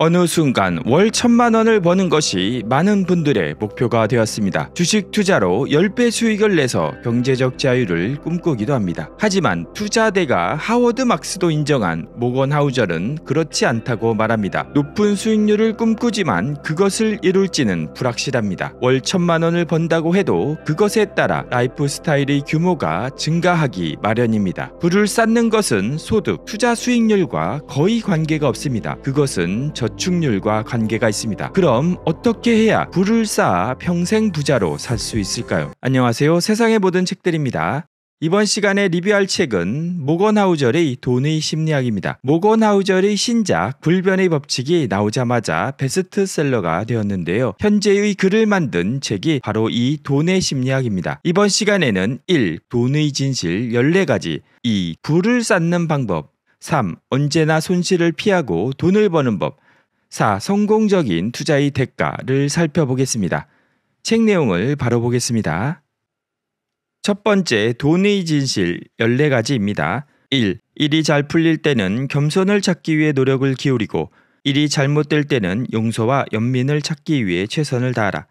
어느 순간 월 천만 원을 버는 것이 많은 분들의 목표가 되었습니다. 주식 투자로 10배 수익을 내서 경제적 자유를 꿈꾸기도 합니다. 하지만 투자대가 하워드 막스도 인정한 모건 하우절은 그렇지 않다고 말합니다. 높은 수익률을 꿈꾸지만 그것을 이룰지는 불확실합니다. 월 천만 원을 번다고 해도 그것에 따라 라이프 스타일의 규모가 증가하기 마련입니다. 불을 쌓는 것은 소득, 투자 수익률과 거의 관계가 없습니다. 그것은 저 저축률과 관계가 있습니다. 그럼 어떻게 해야 부를 쌓아 평생 부자로 살 수 있을까요? 안녕하세요. 세상의 모든 책들입니다. 이번 시간에 리뷰할 책은 모건하우절의 돈의 심리학입니다. 모건하우절의 신작 불변의 법칙이 나오자마자 베스트셀러가 되었는데요. 현재의 글을 만든 책이 바로 이 돈의 심리학입니다. 이번 시간에는 1. 돈의 진실 14가지 2. 부를 쌓는 방법 3. 언제나 손실을 피하고 돈을 버는 법 4. 성공적인 투자의 대가를 살펴보겠습니다. 책 내용을 바로 보겠습니다. 첫 번째, 돈의 진실 14가지입니다. 1. 일이 잘 풀릴 때는 겸손을 찾기 위해 노력을 기울이고 일이 잘못될 때는 용서와 연민을 찾기 위해 최선을 다하라.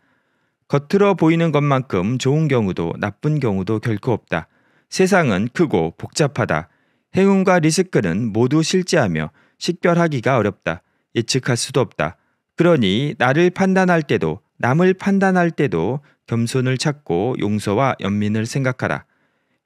겉으로 보이는 것만큼 좋은 경우도 나쁜 경우도 결코 없다. 세상은 크고 복잡하다. 행운과 리스크는 모두 실제하며 식별하기가 어렵다. 예측할 수도 없다. 그러니 나를 판단할 때도 남을 판단할 때도 겸손을 찾고 용서와 연민을 생각하라.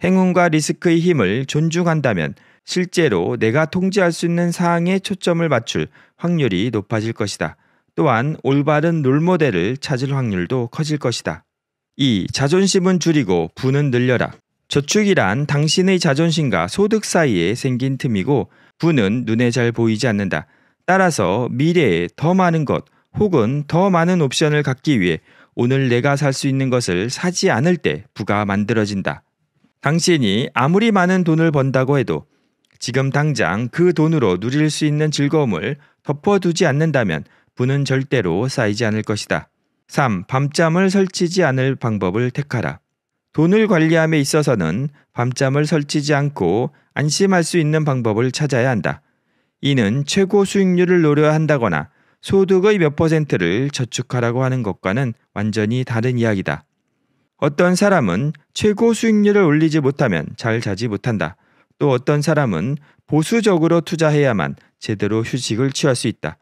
행운과 리스크의 힘을 존중한다면 실제로 내가 통제할 수 있는 사항에 초점을 맞출 확률이 높아질 것이다. 또한 올바른 롤모델을 찾을 확률도 커질 것이다. 2. 자존심은 줄이고 부는 늘려라. 저축이란 당신의 자존심과 소득 사이에 생긴 틈이고 부는 눈에 잘 보이지 않는다. 따라서 미래에 더 많은 것 혹은 더 많은 옵션을 갖기 위해 오늘 내가 살 수 있는 것을 사지 않을 때 부가 만들어진다. 당신이 아무리 많은 돈을 번다고 해도 지금 당장 그 돈으로 누릴 수 있는 즐거움을 덮어두지 않는다면 부는 절대로 쌓이지 않을 것이다. 3. 밤잠을 설치지 않을 방법을 택하라. 돈을 관리함에 있어서는 밤잠을 설치지 않고 안심할 수 있는 방법을 찾아야 한다. 이는 최고 수익률을 노려 한다거나 소득의 몇 퍼센트를 저축하라고 하는 것과는 완전히 다른 이야기다. 어떤 사람은 최고 수익률을 올리지 못하면 잘 자지 못한다. 또 어떤 사람은 보수적으로 투자해야만 제대로 휴식을 취할 수 있다.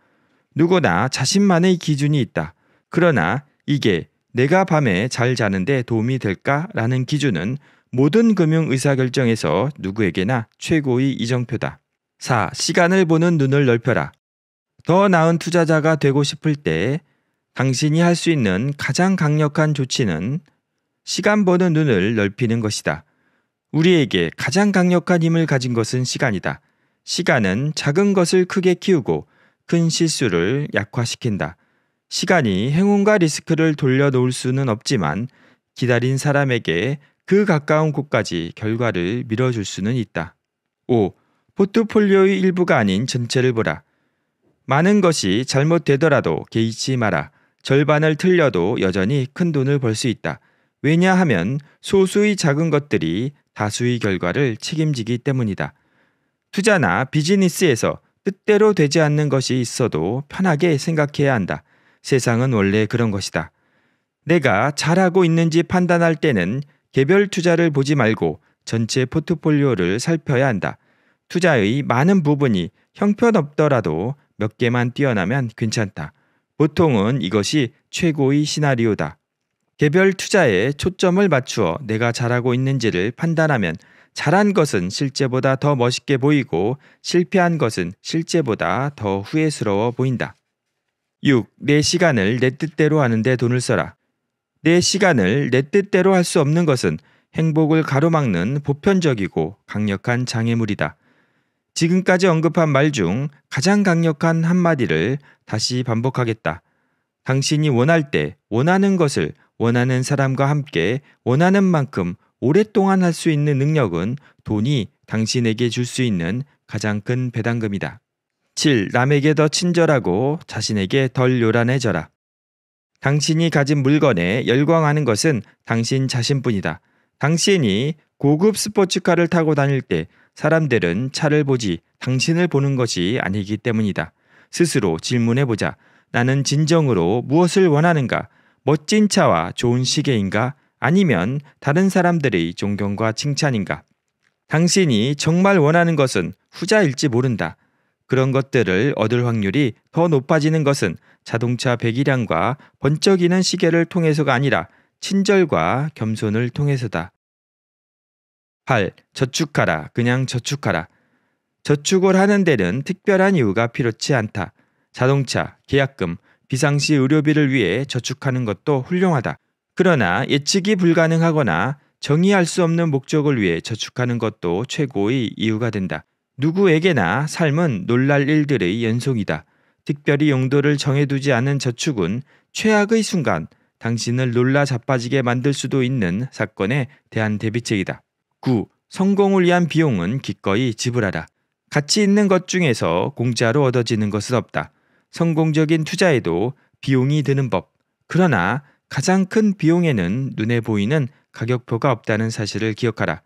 누구나 자신만의 기준이 있다. 그러나 이게 내가 밤에 잘 자는데 도움이 될까라는 기준은 모든 금융 의사결정에서 누구에게나 최고의 이정표다. 4. 시간을 보는 눈을 넓혀라. 더 나은 투자자가 되고 싶을 때 당신이 할 수 있는 가장 강력한 조치는 시간 보는 눈을 넓히는 것이다. 우리에게 가장 강력한 힘을 가진 것은 시간이다. 시간은 작은 것을 크게 키우고 큰 실수를 약화시킨다. 시간이 행운과 리스크를 돌려놓을 수는 없지만 기다린 사람에게 그 가까운 곳까지 결과를 밀어줄 수는 있다. 5. 포트폴리오의 일부가 아닌 전체를 보라. 많은 것이 잘못되더라도 개의치 마라. 절반을 틀려도 여전히 큰 돈을 벌 수 있다. 왜냐하면 소수의 작은 것들이 다수의 결과를 책임지기 때문이다. 투자나 비즈니스에서 뜻대로 되지 않는 것이 있어도 편하게 생각해야 한다. 세상은 원래 그런 것이다. 내가 잘하고 있는지 판단할 때는 개별 투자를 보지 말고 전체 포트폴리오를 살펴야 한다. 투자의 많은 부분이 형편없더라도 몇 개만 뛰어나면 괜찮다. 보통은 이것이 최고의 시나리오다. 개별 투자에 초점을 맞추어 내가 잘하고 있는지를 판단하면 잘한 것은 실제보다 더 멋있게 보이고 실패한 것은 실제보다 더 후회스러워 보인다. 6. 내 시간을 내 뜻대로 하는데 돈을 써라. 내 시간을 내 뜻대로 할 수 없는 것은 행복을 가로막는 보편적이고 강력한 장애물이다. 지금까지 언급한 말 중 가장 강력한 한마디를 다시 반복하겠다. 당신이 원할 때 원하는 것을 원하는 사람과 함께 원하는 만큼 오랫동안 할 수 있는 능력은 돈이 당신에게 줄 수 있는 가장 큰 배당금이다. 7. 남에게 더 친절하고 자신에게 덜 요란해져라. 당신이 가진 물건에 열광하는 것은 당신 자신뿐이다. 당신이 고급 스포츠카를 타고 다닐 때 사람들은 차를 보지 당신을 보는 것이 아니기 때문이다. 스스로 질문해보자. 나는 진정으로 무엇을 원하는가? 멋진 차와 좋은 시계인가? 아니면 다른 사람들의 존경과 칭찬인가? 당신이 정말 원하는 것은 후자일지 모른다. 그런 것들을 얻을 확률이 더 높아지는 것은 자동차 배기량과 번쩍이는 시계를 통해서가 아니라 친절과 겸손을 통해서다. 8. 저축하라. 그냥 저축하라. 저축을 하는 데는 특별한 이유가 필요치 않다. 자동차, 계약금, 비상시 의료비를 위해 저축하는 것도 훌륭하다. 그러나 예측이 불가능하거나 정의할 수 없는 목적을 위해 저축하는 것도 최고의 이유가 된다. 누구에게나 삶은 놀랄 일들의 연속이다. 특별히 용도를 정해두지 않은 저축은 최악의 순간 당신을 놀라 자빠지게 만들 수도 있는 사건에 대한 대비책이다. 9. 성공을 위한 비용은 기꺼이 지불하라. 가치 있는 것 중에서 공짜로 얻어지는 것은 없다. 성공적인 투자에도 비용이 드는 법. 그러나 가장 큰 비용에는 눈에 보이는 가격표가 없다는 사실을 기억하라.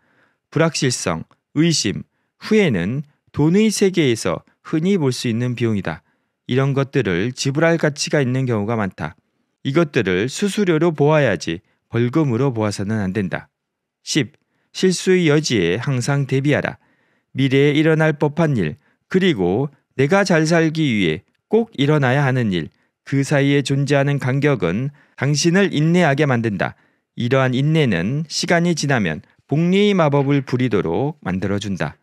불확실성, 의심, 후회는 돈의 세계에서 흔히 볼 수 있는 비용이다. 이런 것들을 지불할 가치가 있는 경우가 많다. 이것들을 수수료로 보아야지 벌금으로 보아서는 안 된다. 10. 실수의 여지에 항상 대비하라. 미래에 일어날 법한 일, 그리고 내가 잘 살기 위해 꼭 일어나야 하는 일, 그 사이에 존재하는 간격은 당신을 인내하게 만든다. 이러한 인내는 시간이 지나면 복리의 마법을 부리도록 만들어준다.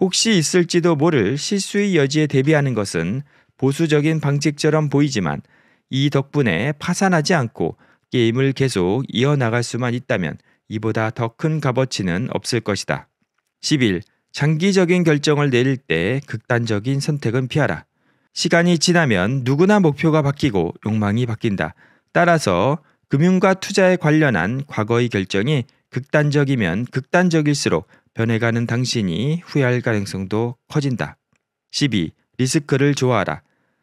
혹시 있을지도 모를 실수의 여지에 대비하는 것은 보수적인 방책처럼 보이지만 이 덕분에 파산하지 않고 게임을 계속 이어나갈 수만 있다면 이보다 더 큰 값어치는 없을 것이다. 11. 장기적인 결정을 내릴 때 극단적인 선택은 피하라. 시간이 지나면 누구나 목표가 바뀌고 욕망이 바뀐다. 따라서 금융과 투자에 관련한 과거의 결정이 극단적이면 극단적일수록 변해가는 당신이 후회할 가능성도 커진다. 12. 리스크를 좋아하라.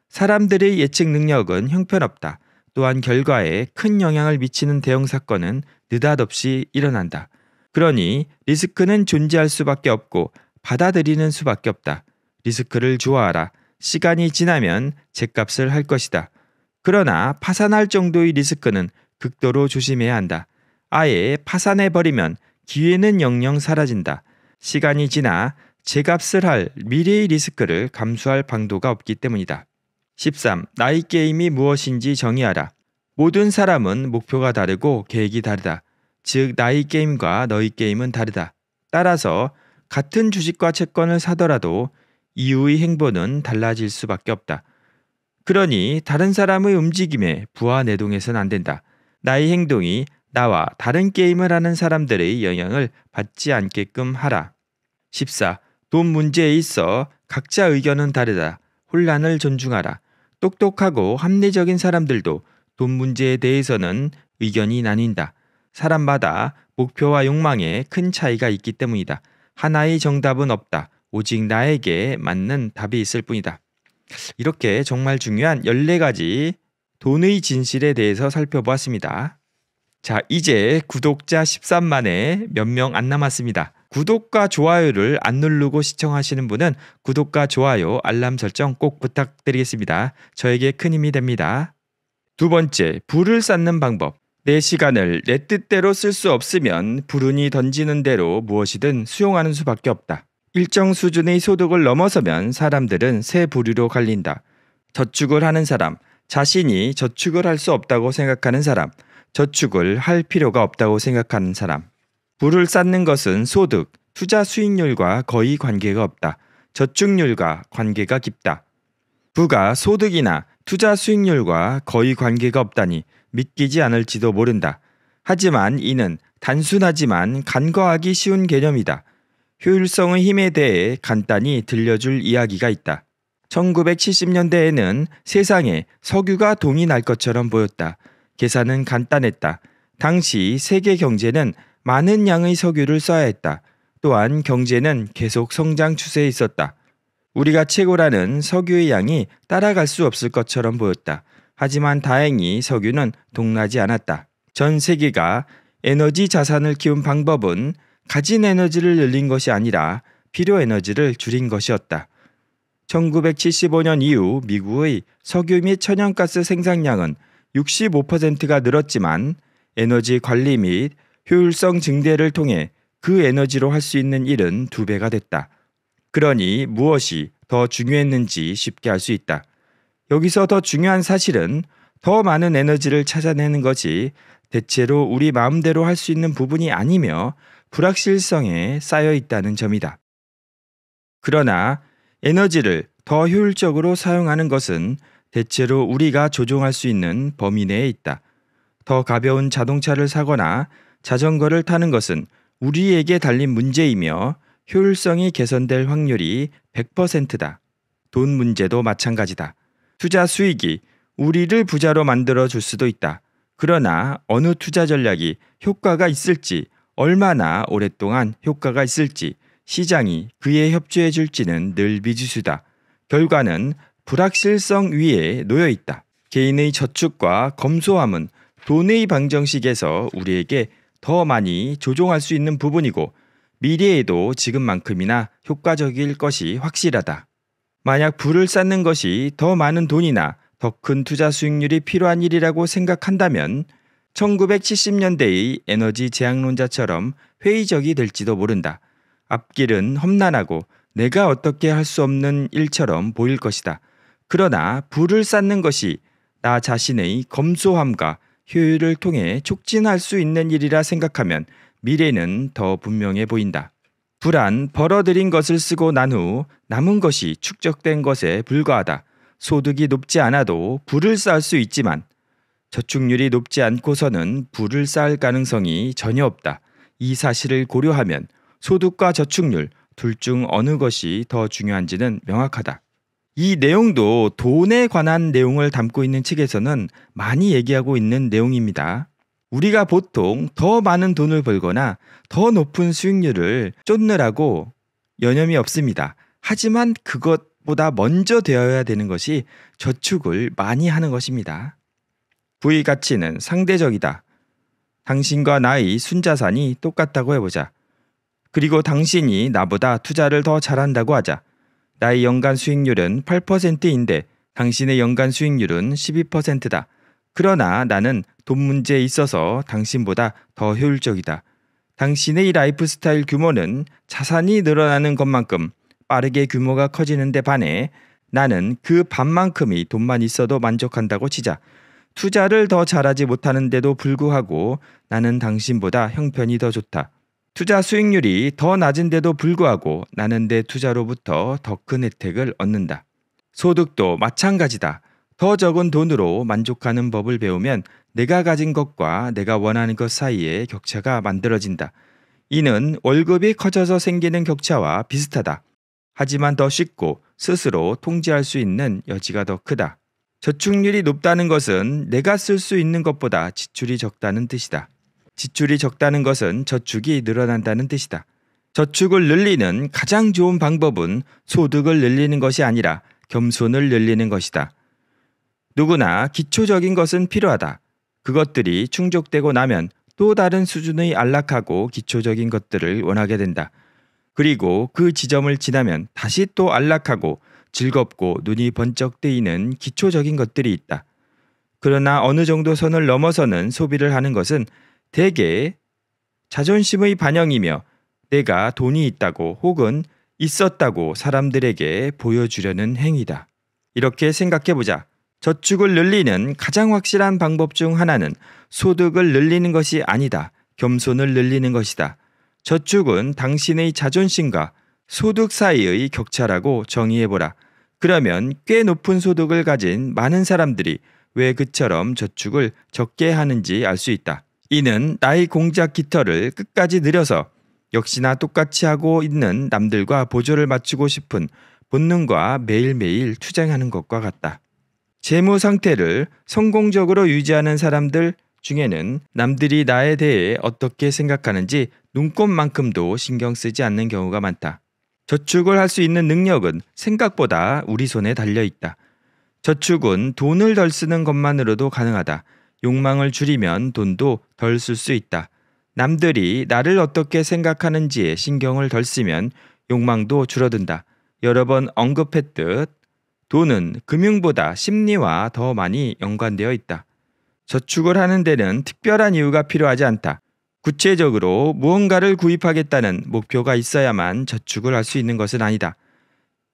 사람들의 예측 능력은 형편없다. 또한 결과에 큰 영향을 미치는 대형 사건은 느닷없이 일어난다. 그러니 리스크는 존재할 수밖에 없고 받아들이는 수밖에 없다. 리스크를 좋아하라. 시간이 지나면 제값을 할 것이다. 그러나 파산할 정도의 리스크는 극도로 조심해야 한다. 아예 파산해버리면 기회는 영영 사라진다. 시간이 지나 제값을 할 미래의 리스크를 감수할 방도가 없기 때문이다. 13. 나이 게임이 무엇인지 정의하라. 모든 사람은 목표가 다르고 계획이 다르다. 즉 나의 게임과 너의 게임은 다르다. 따라서 같은 주식과 채권을 사더라도 이후의 행보는 달라질 수밖에 없다. 그러니 다른 사람의 움직임에 부하 내동해선 안 된다. 나의 행동이 나와 다른 게임을 하는 사람들의 영향을 받지 않게끔 하라. 14. 돈 문제에 있어 각자 의견은 다르다. 혼란을 존중하라. 똑똑하고 합리적인 사람들도 돈 문제에 대해서는 의견이 나뉜다. 사람마다 목표와 욕망에 큰 차이가 있기 때문이다. 하나의 정답은 없다. 오직 나에게 맞는 답이 있을 뿐이다. 이렇게 정말 중요한 14가지 돈의 진실에 대해서 살펴보았습니다. 자, 이제 구독자 13만에 몇 명 안 남았습니다. 구독과 좋아요를 안 누르고 시청하시는 분은 구독과 좋아요, 알람 설정 꼭 부탁드리겠습니다. 저에게 큰 힘이 됩니다. 두 번째, 불을 쌓는 방법. 내 시간을 내 뜻대로 쓸 수 없으면 불운이 던지는 대로 무엇이든 수용하는 수밖에 없다. 일정 수준의 소득을 넘어서면 사람들은 새 부류로 갈린다. 저축을 하는 사람, 자신이 저축을 할 수 없다고 생각하는 사람, 저축을 할 필요가 없다고 생각하는 사람. 불을 쌓는 것은 소득, 투자 수익률과 거의 관계가 없다. 저축률과 관계가 깊다. 부가 소득이나 투자 수익률과 거의 관계가 없다니 믿기지 않을지도 모른다. 하지만 이는 단순하지만 간과하기 쉬운 개념이다. 효율성의 힘에 대해 간단히 들려줄 이야기가 있다. 1970년대에는 세상에 석유가 동이 날 것처럼 보였다. 계산은 간단했다. 당시 세계 경제는 많은 양의 석유를 써야 했다. 또한 경제는 계속 성장 추세에 있었다. 우리가 최고라는 석유의 양이 따라갈 수 없을 것처럼 보였다. 하지만 다행히 석유는 동나지 않았다. 전 세계가 에너지 자산을 키운 방법은 가진 에너지를 늘린 것이 아니라 필요 에너지를 줄인 것이었다. 1975년 이후 미국의 석유 및 천연가스 생산량은 65%가 늘었지만 에너지 관리 및 효율성 증대를 통해 그 에너지로 할 수 있는 일은 두 배가 됐다. 그러니 무엇이 더 중요했는지 쉽게 알 수 있다. 여기서 더 중요한 사실은 더 많은 에너지를 찾아내는 것이 대체로 우리 마음대로 할 수 있는 부분이 아니며 불확실성에 쌓여 있다는 점이다. 그러나 에너지를 더 효율적으로 사용하는 것은 대체로 우리가 조종할 수 있는 범위 내에 있다. 더 가벼운 자동차를 사거나 자전거를 타는 것은 우리에게 달린 문제이며 효율성이 개선될 확률이 100%다. 돈 문제도 마찬가지다. 투자 수익이 우리를 부자로 만들어 줄 수도 있다. 그러나 어느 투자 전략이 효과가 있을지, 얼마나 오랫동안 효과가 있을지, 시장이 그에 협조해 줄지는 늘 미지수다. 결과는 불확실성 위에 놓여 있다. 개인의 저축과 검소함은 돈의 방정식에서 우리에게 더 많이 조종할 수 있는 부분이고 미래에도 지금만큼이나 효과적일 것이 확실하다. 만약 불을 쌓는 것이 더 많은 돈이나 더 큰 투자 수익률이 필요한 일이라고 생각한다면 1970년대의 에너지 재앙론자처럼 회의적이 될지도 모른다. 앞길은 험난하고 내가 어떻게 할 수 없는 일처럼 보일 것이다. 그러나 불을 쌓는 것이 나 자신의 검소함과 효율을 통해 촉진할 수 있는 일이라 생각하면 미래는 더 분명해 보인다. 불안, 벌어들인 것을 쓰고 난 후 남은 것이 축적된 것에 불과하다. 소득이 높지 않아도 불을 쌓을 수 있지만 저축률이 높지 않고서는 불을 쌓을 가능성이 전혀 없다. 이 사실을 고려하면 소득과 저축률 둘 중 어느 것이 더 중요한지는 명확하다. 이 내용도 돈에 관한 내용을 담고 있는 책에서는 많이 얘기하고 있는 내용입니다. 우리가 보통 더 많은 돈을 벌거나 더 높은 수익률을 쫓느라고 여념이 없습니다. 하지만 그것보다 먼저 되어야 되는 것이 저축을 많이 하는 것입니다. 부의 가치는 상대적이다. 당신과 나의 순자산이 똑같다고 해보자. 그리고 당신이 나보다 투자를 더 잘한다고 하자. 나의 연간 수익률은 8%인데 당신의 연간 수익률은 12%다. 그러나 나는 돈 문제에 있어서 당신보다 더 효율적이다. 당신의 라이프 스타일 규모는 자산이 늘어나는 것만큼 빠르게 규모가 커지는 데 반해 나는 그 반만큼이 돈만 있어도 만족한다고 치자. 투자를 더 잘하지 못하는데도 불구하고 나는 당신보다 형편이 더 좋다. 투자 수익률이 더 낮은데도 불구하고 나는 내 투자로부터 더 큰 혜택을 얻는다. 소득도 마찬가지다. 더 적은 돈으로 만족하는 법을 배우면 내가 가진 것과 내가 원하는 것 사이에 격차가 만들어진다. 이는 월급이 커져서 생기는 격차와 비슷하다. 하지만 더 쉽고 스스로 통제할 수 있는 여지가 더 크다. 저축률이 높다는 것은 내가 쓸 수 있는 것보다 지출이 적다는 뜻이다. 지출이 적다는 것은 저축이 늘어난다는 뜻이다. 저축을 늘리는 가장 좋은 방법은 소득을 늘리는 것이 아니라 겸손을 늘리는 것이다. 누구나 기초적인 것은 필요하다. 그것들이 충족되고 나면 또 다른 수준의 안락하고 기초적인 것들을 원하게 된다. 그리고 그 지점을 지나면 다시 또 안락하고 즐겁고 눈이 번쩍 뜨이는 기초적인 것들이 있다. 그러나 어느 정도 선을 넘어서는 소비를 하는 것은 대개 자존심의 반영이며 내가 돈이 있다고 혹은 있었다고 사람들에게 보여주려는 행위다. 이렇게 생각해 보자. 저축을 늘리는 가장 확실한 방법 중 하나는 소득을 늘리는 것이 아니다. 겸손을 늘리는 것이다. 저축은 당신의 자존심과 소득 사이의 격차라고 정의해보라. 그러면 꽤 높은 소득을 가진 많은 사람들이 왜 그처럼 저축을 적게 하는지 알 수 있다. 이는 나의 공작 깃털을 끝까지 늘여서 역시나 똑같이 하고 있는 남들과 보조를 맞추고 싶은 본능과 매일매일 투쟁하는 것과 같다. 재무 상태를 성공적으로 유지하는 사람들 중에는 남들이 나에 대해 어떻게 생각하는지 눈꽃만큼도 신경 쓰지 않는 경우가 많다. 저축을 할 수 있는 능력은 생각보다 우리 손에 달려 있다. 저축은 돈을 덜 쓰는 것만으로도 가능하다. 욕망을 줄이면 돈도 덜 쓸 수 있다. 남들이 나를 어떻게 생각하는지에 신경을 덜 쓰면 욕망도 줄어든다. 여러 번 언급했듯 돈은 금융보다 심리와 더 많이 연관되어 있다. 저축을 하는 데는 특별한 이유가 필요하지 않다. 구체적으로 무언가를 구입하겠다는 목표가 있어야만 저축을 할 수 있는 것은 아니다.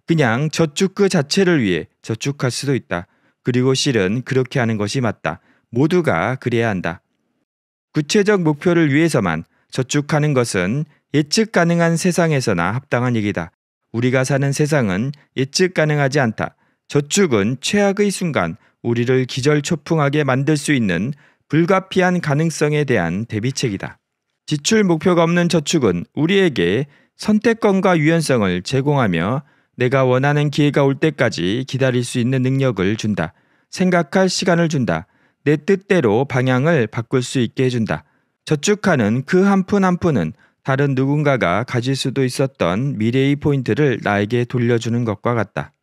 그냥 저축 그 자체를 위해 저축할 수도 있다. 그리고 실은 그렇게 하는 것이 맞다. 모두가 그래야 한다. 구체적 목표를 위해서만 저축하는 것은 예측 가능한 세상에서나 합당한 얘기다. 우리가 사는 세상은 예측 가능하지 않다. 저축은 최악의 순간 우리를 기절초풍하게 만들 수 있는 불가피한 가능성에 대한 대비책이다. 지출 목표가 없는 저축은 우리에게 선택권과 유연성을 제공하며 내가 원하는 기회가 올 때까지 기다릴 수 있는 능력을 준다. 생각할 시간을 준다. 내 뜻대로 방향을 바꿀 수 있게 해준다. 저축하는 그 한 푼 한 푼은 다른 누군가가 가질 수도 있었던 미래의 포인트를 나에게 돌려주는 것과 같다.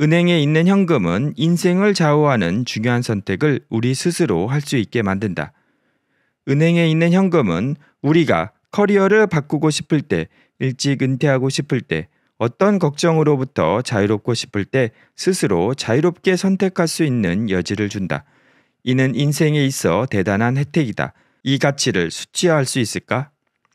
은행에 있는 현금은 인생을 좌우하는 중요한 선택을 우리 스스로 할 수 있게 만든다. 은행에 있는 현금은 우리가 커리어를 바꾸고 싶을 때, 일찍 은퇴하고 싶을 때, 어떤 걱정으로부터 자유롭고 싶을 때 스스로 자유롭게 선택할 수 있는 여지를 준다. 이는 인생에 있어 대단한 혜택이다. 이 가치를 수치화할 수 있을까?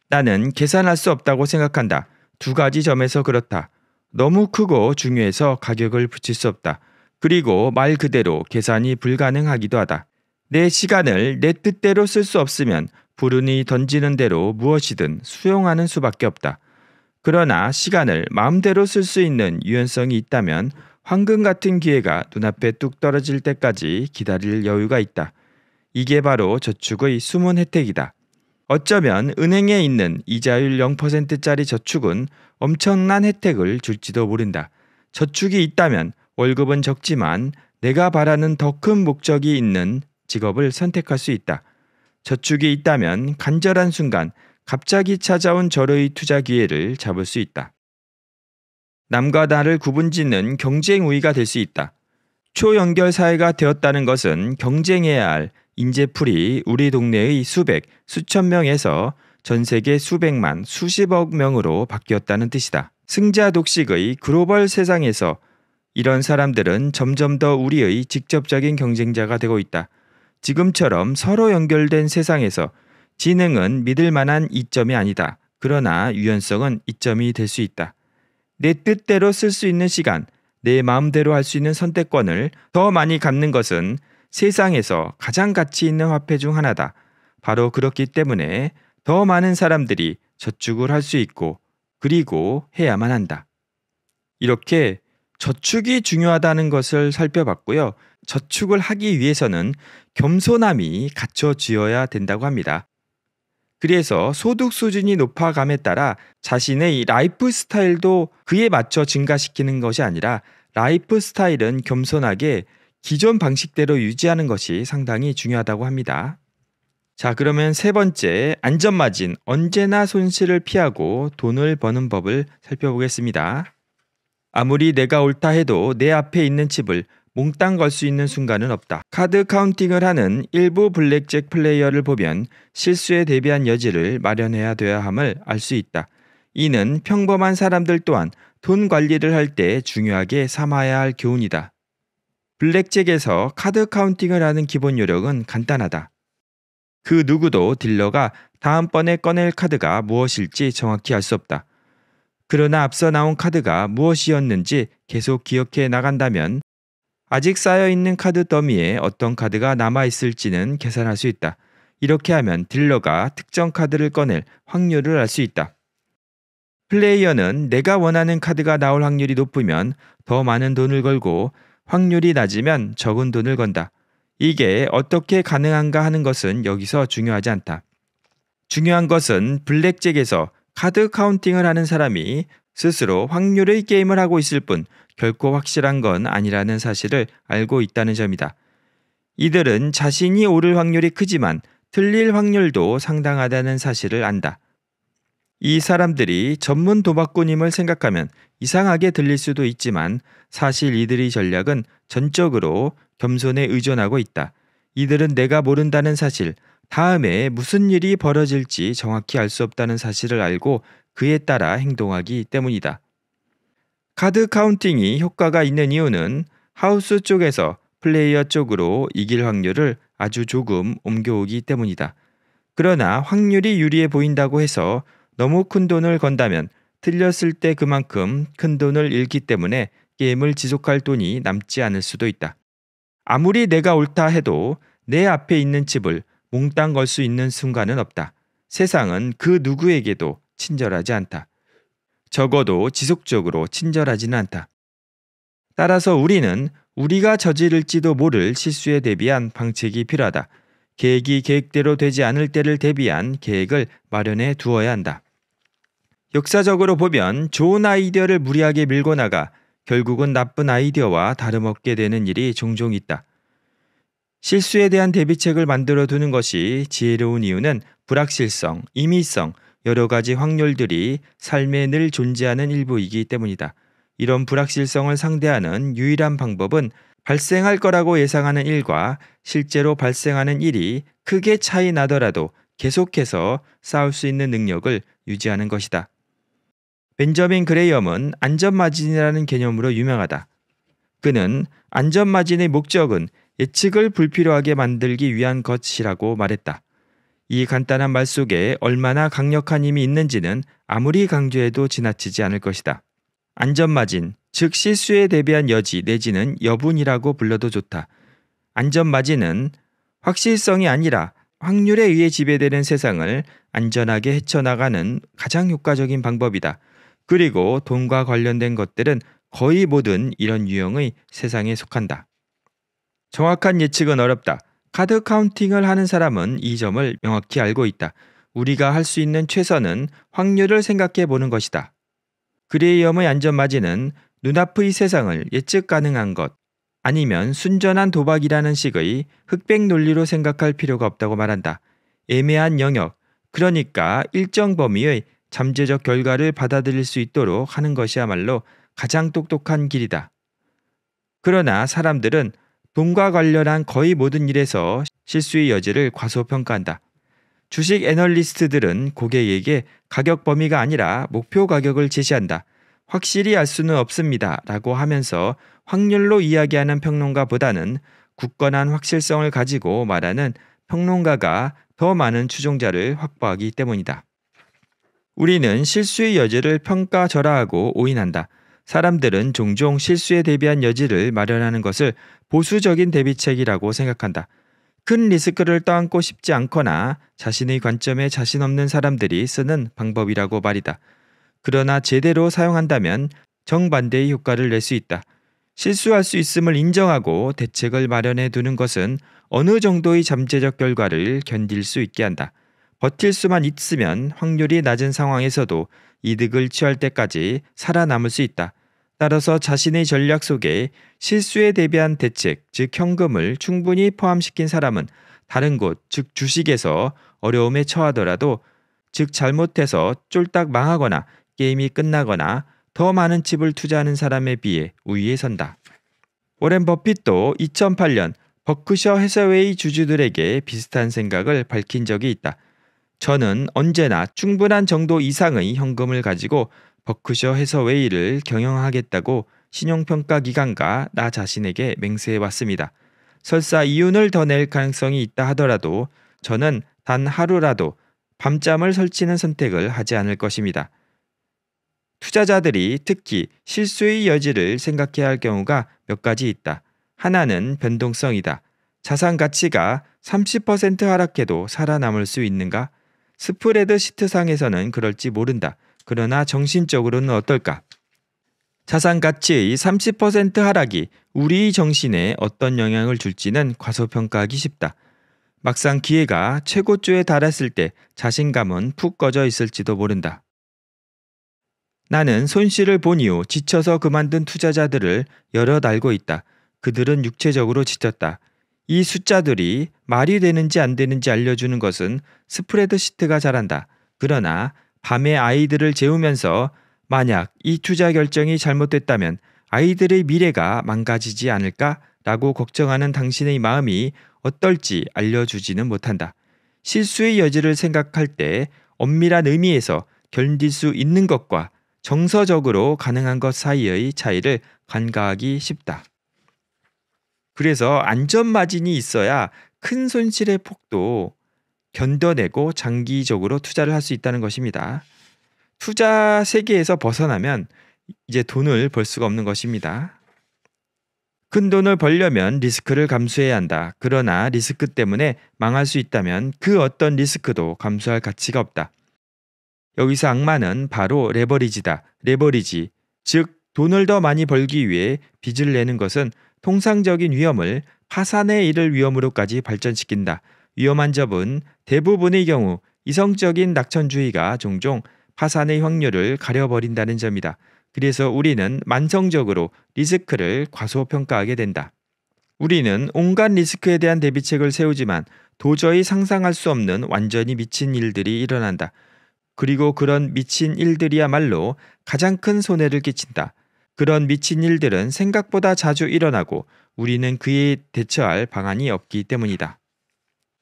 나는 계산할 수 없다고 생각한다. 두 가지 점에서 그렇다. 너무 크고 중요해서 가격을 붙일 수 없다. 그리고 말 그대로 계산이 불가능하기도 하다. 내 시간을 내 뜻대로 쓸 수 없으면 불운이 던지는 대로 무엇이든 수용하는 수밖에 없다. 그러나 시간을 마음대로 쓸 수 있는 유연성이 있다면 황금 같은 기회가 눈앞에 뚝 떨어질 때까지 기다릴 여유가 있다. 이게 바로 저축의 숨은 혜택이다. 어쩌면 은행에 있는 이자율 0%짜리 저축은 엄청난 혜택을 줄지도 모른다. 저축이 있다면 월급은 적지만 내가 바라는 더 큰 목적이 있는 직업을 선택할 수 있다. 저축이 있다면 간절한 순간 갑자기 찾아온 저의 투자 기회를 잡을 수 있다. 남과 나를 구분짓는 경쟁 우위가 될 수 있다. 초연결 사회가 되었다는 것은 경쟁해야 할 인재풀이 우리 동네의 수백, 수천 명에서 전 세계 수백만, 수십억 명으로 바뀌었다는 뜻이다. 승자 독식의 글로벌 세상에서 이런 사람들은 점점 더 우리의 직접적인 경쟁자가 되고 있다. 지금처럼 서로 연결된 세상에서 지능은 믿을 만한 이점이 아니다. 그러나 유연성은 이점이 될 수 있다. 내 뜻대로 쓸 수 있는 시간, 내 마음대로 할 수 있는 선택권을 더 많이 갖는 것은 세상에서 가장 가치 있는 화폐 중 하나다. 바로 그렇기 때문에 더 많은 사람들이 저축을 할 수 있고 그리고 해야만 한다. 이렇게 저축이 중요하다는 것을 살펴봤고요. 저축을 하기 위해서는 겸손함이 갖춰지어야 된다고 합니다. 그래서 소득 수준이 높아감에 따라 자신의 라이프 스타일도 그에 맞춰 증가시키는 것이 아니라 라이프 스타일은 겸손하게 기존 방식대로 유지하는 것이 상당히 중요하다고 합니다. 자, 그러면 세 번째, 안전마진, 언제나 손실을 피하고 돈을 버는 법을 살펴보겠습니다. 아무리 내가 옳다 해도 내 앞에 있는 칩을 몽땅 걸 수 있는 순간은 없다. 카드 카운팅을 하는 일부 블랙잭 플레이어를 보면 실수에 대비한 여지를 마련해야 돼야 함을 알 수 있다. 이는 평범한 사람들 또한 돈 관리를 할 때 중요하게 삼아야 할 교훈이다. 블랙잭에서 카드 카운팅을 하는 기본 요령은 간단하다. 그 누구도 딜러가 다음번에 꺼낼 카드가 무엇일지 정확히 알 수 없다. 그러나 앞서 나온 카드가 무엇이었는지 계속 기억해 나간다면 아직 쌓여 있는 카드 더미에 어떤 카드가 남아 있을지는 계산할 수 있다. 이렇게 하면 딜러가 특정 카드를 꺼낼 확률을 알 수 있다. 플레이어는 내가 원하는 카드가 나올 확률이 높으면 더 많은 돈을 걸고 확률이 낮으면 적은 돈을 건다. 이게 어떻게 가능한가 하는 것은 여기서 중요하지 않다. 중요한 것은 블랙잭에서 카드 카운팅을 하는 사람이 스스로 확률의 게임을 하고 있을 뿐 결코 확실한 건 아니라는 사실을 알고 있다는 점이다. 이들은 자신이 오를 확률이 크지만 틀릴 확률도 상당하다는 사실을 안다. 이 사람들이 전문 도박꾼임을 생각하면 이상하게 들릴 수도 있지만 사실 이들의 전략은 전적으로 겸손에 의존하고 있다. 이들은 내가 모른다는 사실, 다음에 무슨 일이 벌어질지 정확히 알 수 없다는 사실을 알고 그에 따라 행동하기 때문이다. 카드 카운팅이 효과가 있는 이유는 하우스 쪽에서 플레이어 쪽으로 이길 확률을 아주 조금 옮겨오기 때문이다. 그러나 확률이 유리해 보인다고 해서 너무 큰 돈을 건다면 틀렸을 때 그만큼 큰 돈을 잃기 때문에 게임을 지속할 돈이 남지 않을 수도 있다. 아무리 내가 옳다 해도 내 앞에 있는 집을 몽땅 걸 수 있는 순간은 없다. 세상은 그 누구에게도 친절하지 않다. 적어도 지속적으로 친절하지는 않다. 따라서 우리는 우리가 저지를지도 모를 실수에 대비한 방책이 필요하다. 계획이 계획대로 되지 않을 때를 대비한 계획을 마련해 두어야 한다. 역사적으로 보면 좋은 아이디어를 무리하게 밀고 나가 결국은 나쁜 아이디어와 다름없게 되는 일이 종종 있다. 실수에 대한 대비책을 만들어 두는 것이 지혜로운 이유는 불확실성, 임의성, 여러 가지 확률들이 삶에 늘 존재하는 일부이기 때문이다. 이런 불확실성을 상대하는 유일한 방법은 발생할 거라고 예상하는 일과 실제로 발생하는 일이 크게 차이 나더라도 계속해서 싸울 수 있는 능력을 유지하는 것이다. 벤저민 그레이엄은 안전마진이라는 개념으로 유명하다. 그는 안전마진의 목적은 예측을 불필요하게 만들기 위한 것이라고 말했다. 이 간단한 말 속에 얼마나 강력한 힘이 있는지는 아무리 강조해도 지나치지 않을 것이다. 안전마진, 즉 실수에 대비한 여지 내지는 여분이라고 불러도 좋다. 안전마진은 확실성이 아니라 확률에 의해 지배되는 세상을 안전하게 헤쳐나가는 가장 효과적인 방법이다. 그리고 돈과 관련된 것들은 거의 모든 이런 유형의 세상에 속한다. 정확한 예측은 어렵다. 카드 카운팅을 하는 사람은 이 점을 명확히 알고 있다. 우리가 할 수 있는 최선은 확률을 생각해 보는 것이다. 그레이엄의 안전마진은 눈앞의 세상을 예측 가능한 것 아니면 순전한 도박이라는 식의 흑백 논리로 생각할 필요가 없다고 말한다. 애매한 영역, 그러니까 일정 범위의 잠재적 결과를 받아들일 수 있도록 하는 것이야말로 가장 똑똑한 길이다. 그러나 사람들은 돈과 관련한 거의 모든 일에서 실수의 여지를 과소평가한다. 주식 애널리스트들은 고객에게 가격 범위가 아니라 목표 가격을 제시한다. 확실히 알 수는 없습니다. 라고 하면서 확률로 이야기하는 평론가보다는 굳건한 확실성을 가지고 말하는 평론가가 더 많은 추종자를 확보하기 때문이다. 우리는 실수의 여지를 평가절하하고 오인한다. 사람들은 종종 실수에 대비한 여지를 마련하는 것을 보수적인 대비책이라고 생각한다. 큰 리스크를 떠안고 싶지 않거나 자신의 관점에 자신 없는 사람들이 쓰는 방법이라고 말이다. 그러나 제대로 사용한다면 정반대의 효과를 낼 수 있다. 실수할 수 있음을 인정하고 대책을 마련해 두는 것은 어느 정도의 잠재적 결과를 견딜 수 있게 한다. 버틸 수만 있으면 확률이 낮은 상황에서도 이득을 취할 때까지 살아남을 수 있다. 따라서 자신의 전략 속에 실수에 대비한 대책, 즉 현금을 충분히 포함시킨 사람은 다른 곳, 즉 주식에서 어려움에 처하더라도 즉 잘못해서 쫄딱 망하거나 게임이 끝나거나 더 많은 집을 투자하는 사람에 비해 우위에 선다. 워렌 버핏도 2008년 버크셔 회사회의 주주들에게 비슷한 생각을 밝힌 적이 있다. 저는 언제나 충분한 정도 이상의 현금을 가지고 버크셔 해서웨이를 경영하겠다고 신용평가 기관과 나 자신에게 맹세해 왔습니다. 설사 이윤을 더 낼 가능성이 있다 하더라도 저는 단 하루라도 밤잠을 설치는 선택을 하지 않을 것입니다. 투자자들이 특히 실수의 여지를 생각해야 할 경우가 몇 가지 있다. 하나는 변동성이다. 자산 가치가 30% 하락해도 살아남을 수 있는가? 스프레드 시트상에서는 그럴지 모른다. 그러나 정신적으로는 어떨까? 자산 가치의 30% 하락이 우리 정신에 어떤 영향을 줄지는 과소평가하기 쉽다. 막상 기회가 최고조에 달했을 때 자신감은 푹 꺼져 있을지도 모른다. 나는 손실을 본 이후 지쳐서 그만둔 투자자들을 여럿 알고 있다. 그들은 육체적으로 지쳤다. 이 숫자들이 말이 되는지 안 되는지 알려주는 것은 스프레드시트가 잘한다. 그러나 밤에 아이들을 재우면서 만약 이 투자 결정이 잘못됐다면 아이들의 미래가 망가지지 않을까라고 걱정하는 당신의 마음이 어떨지 알려주지는 못한다. 실수의 여지를 생각할 때 엄밀한 의미에서 견딜 수 있는 것과 정서적으로 가능한 것 사이의 차이를 간과하기 쉽다. 그래서 안전마진이 있어야 큰 손실의 폭도 견뎌내고 장기적으로 투자를 할 수 있다는 것입니다. 투자 세계에서 벗어나면 이제 돈을 벌 수가 없는 것입니다. 큰 돈을 벌려면 리스크를 감수해야 한다. 그러나 리스크 때문에 망할 수 있다면 그 어떤 리스크도 감수할 가치가 없다. 여기서 악마는 바로 레버리지다. 레버리지. 즉, 돈을 더 많이 벌기 위해 빚을 내는 것은 통상적인 위험을 파산에 이를 위험으로까지 발전시킨다. 위험한 점은 대부분의 경우 이성적인 낙천주의가 종종 파산의 확률을 가려버린다는 점이다. 그래서 우리는 만성적으로 리스크를 과소평가하게 된다. 우리는 온갖 리스크에 대한 대비책을 세우지만 도저히 상상할 수 없는 완전히 미친 일들이 일어난다. 그리고 그런 미친 일들이야말로 가장 큰 손해를 끼친다. 그런 미친 일들은 생각보다 자주 일어나고 우리는 그에 대처할 방안이 없기 때문이다.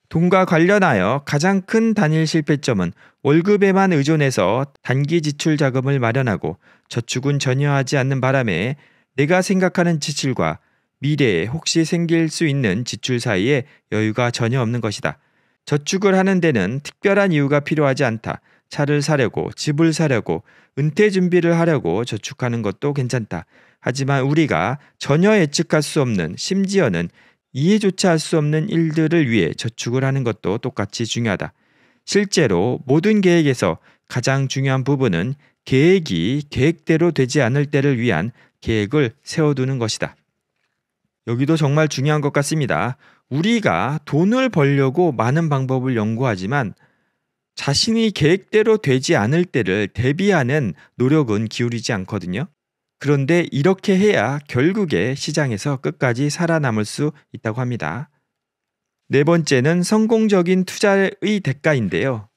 돈과 관련하여 가장 큰 단일 실패점은 월급에만 의존해서 단기 지출 자금을 마련하고 저축은 전혀 하지 않는 바람에 내가 생각하는 지출과 미래에 혹시 생길 수 있는 지출 사이에 여유가 전혀 없는 것이다. 저축을 하는 데는 특별한 이유가 필요하지 않다. 차를 사려고, 집을 사려고, 은퇴 준비를 하려고 저축하는 것도 괜찮다. 하지만 우리가 전혀 예측할 수 없는, 심지어는 이해조차 할 수 없는 일들을 위해 저축을 하는 것도 똑같이 중요하다. 실제로 모든 계획에서 가장 중요한 부분은 계획이 계획대로 되지 않을 때를 위한 계획을 세워두는 것이다. 여기도 정말 중요한 것 같습니다. 우리가 돈을 벌려고 많은 방법을 연구하지만 자신이 계획대로 되지 않을 때를 대비하는 노력은 기울이지 않거든요. 그런데 이렇게 해야 결국에 시장에서 끝까지 살아남을 수 있다고 합니다. 네 번째는 성공적인 투자의 대가인데요.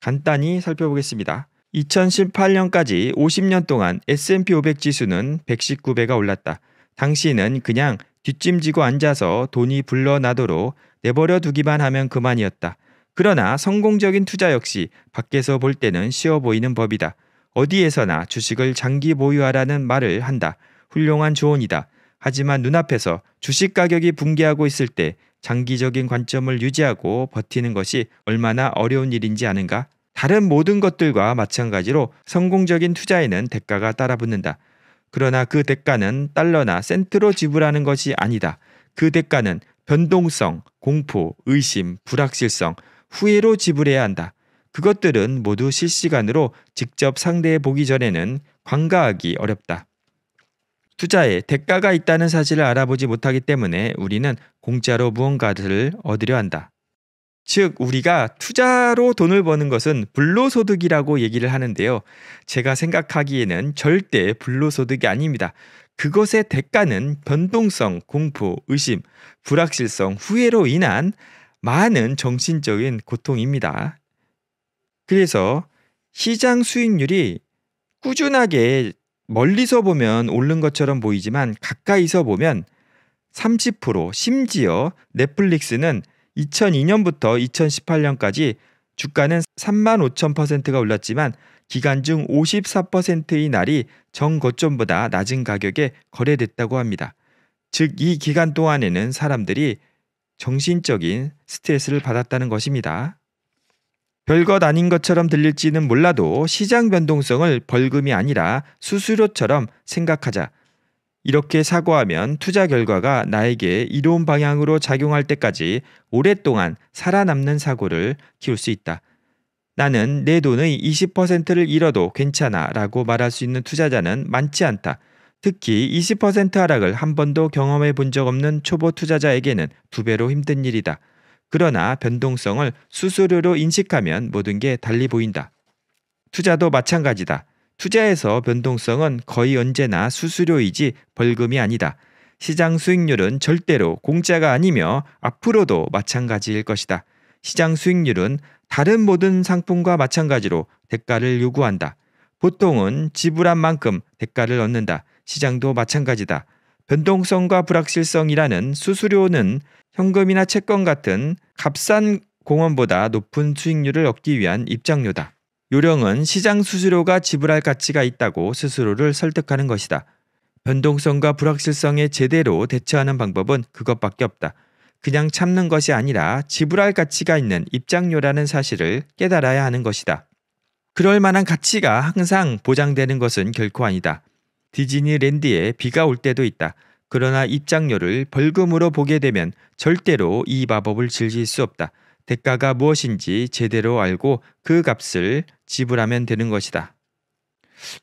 간단히 살펴보겠습니다. 2018년까지 50년 동안 S&P 500 지수는 119배가 올랐다. 당시는 그냥 뒷짐지고 앉아서 돈이 불러나도록 내버려 두기만 하면 그만이었다. 그러나 성공적인 투자 역시 밖에서 볼 때는 쉬워 보이는 법이다. 어디에서나 주식을 장기 보유하라는 말을 한다. 훌륭한 조언이다. 하지만 눈앞에서 주식 가격이 붕괴하고 있을 때 장기적인 관점을 유지하고 버티는 것이 얼마나 어려운 일인지 아는가? 다른 모든 것들과 마찬가지로 성공적인 투자에는 대가가 따라붙는다. 그러나 그 대가는 달러나 센트로 지불하는 것이 아니다. 그 대가는 변동성, 공포, 의심, 불확실성, 후회로 지불해야 한다. 그것들은 모두 실시간으로 직접 상대해 보기 전에는 관가하기 어렵다. 투자에 대가가 있다는 사실을 알아보지 못하기 때문에 우리는 공짜로 무언가를 얻으려 한다. 즉, 우리가 투자로 돈을 버는 것은 불로소득이라고 얘기를 하는데요. 제가 생각하기에는 절대 불로소득이 아닙니다. 그것의 대가는 변동성, 공포, 의심, 불확실성, 후회로 인한 많은 정신적인 고통입니다. 그래서 시장 수익률이 꾸준하게 멀리서 보면 오른 것처럼 보이지만 가까이서 보면 30% 심지어 넷플릭스는 2002년부터 2018년까지 주가는 35,000%가 올랐지만 기간 중 54%의 날이 전 고점보다 낮은 가격에 거래됐다고 합니다. 즉 이 기간 동안에는 사람들이 정신적인 스트레스를 받았다는 것입니다. 별것 아닌 것처럼 들릴지는 몰라도 시장 변동성을 벌금이 아니라 수수료처럼 생각하자. 이렇게 사고하면 투자 결과가 나에게 이로운 방향으로 작용할 때까지 오랫동안 살아남는 사고를 키울 수 있다. 나는 내 돈의 20%를 잃어도 괜찮아 라고 말할 수 있는 투자자는 많지 않다. 특히 20% 하락을 한 번도 경험해 본 적 없는 초보 투자자에게는 두 배로 힘든 일이다. 그러나 변동성을 수수료로 인식하면 모든 게 달리 보인다. 투자도 마찬가지다. 투자에서 변동성은 거의 언제나 수수료이지 벌금이 아니다. 시장 수익률은 절대로 공짜가 아니며 앞으로도 마찬가지일 것이다. 시장 수익률은 다른 모든 상품과 마찬가지로 대가를 요구한다. 보통은 지불한 만큼 대가를 얻는다. 시장도 마찬가지다. 변동성과 불확실성이라는 수수료는 현금이나 채권 같은 값싼 공원보다 높은 수익률을 얻기 위한 입장료다. 요령은 시장 수수료가 지불할 가치가 있다고 스스로를 설득하는 것이다. 변동성과 불확실성에 제대로 대처하는 방법은 그것밖에 없다. 그냥 참는 것이 아니라 지불할 가치가 있는 입장료라는 사실을 깨달아야 하는 것이다. 그럴 만한 가치가 항상 보장되는 것은 결코 아니다. 디즈니랜드에 비가 올 때도 있다. 그러나 입장료를 벌금으로 보게 되면 절대로 이 마법을 즐길 수 없다. 대가가 무엇인지 제대로 알고 그 값을 지불하면 되는 것이다.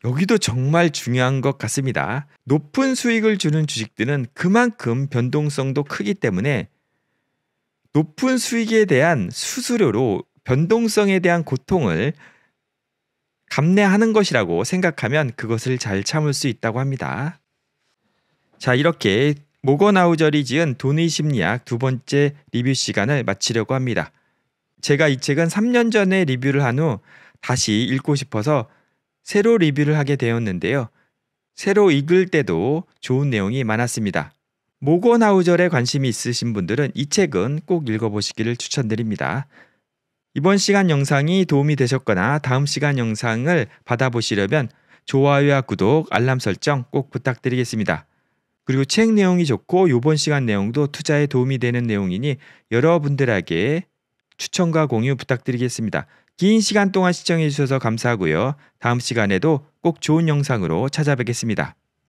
여기도 정말 중요한 것 같습니다. 높은 수익을 주는 주식들은 그만큼 변동성도 크기 때문에 높은 수익에 대한 수수료로 변동성에 대한 고통을 감내하는 것이라고 생각하면 그것을 잘 참을 수 있다고 합니다. 자, 이렇게 모건아우절이 지은 돈의 심리학 두 번째 리뷰 시간을 마치려고 합니다. 제가 이 책은 3년 전에 리뷰를 한 후 다시 읽고 싶어서 새로 리뷰를 하게 되었는데요. 새로 읽을 때도 좋은 내용이 많았습니다. 모건아우절에 관심이 있으신 분들은 이 책은 꼭 읽어보시기를 추천드립니다. 이번 시간 영상이 도움이 되셨거나 다음 시간 영상을 받아보시려면 좋아요와 구독, 알람 설정 꼭 부탁드리겠습니다. 그리고 책 내용이 좋고 이번 시간 내용도 투자에 도움이 되는 내용이니 여러분들에게 추천과 공유 부탁드리겠습니다. 긴 시간 동안 시청해 주셔서 감사하고요. 다음 시간에도 꼭 좋은 영상으로 찾아뵙겠습니다.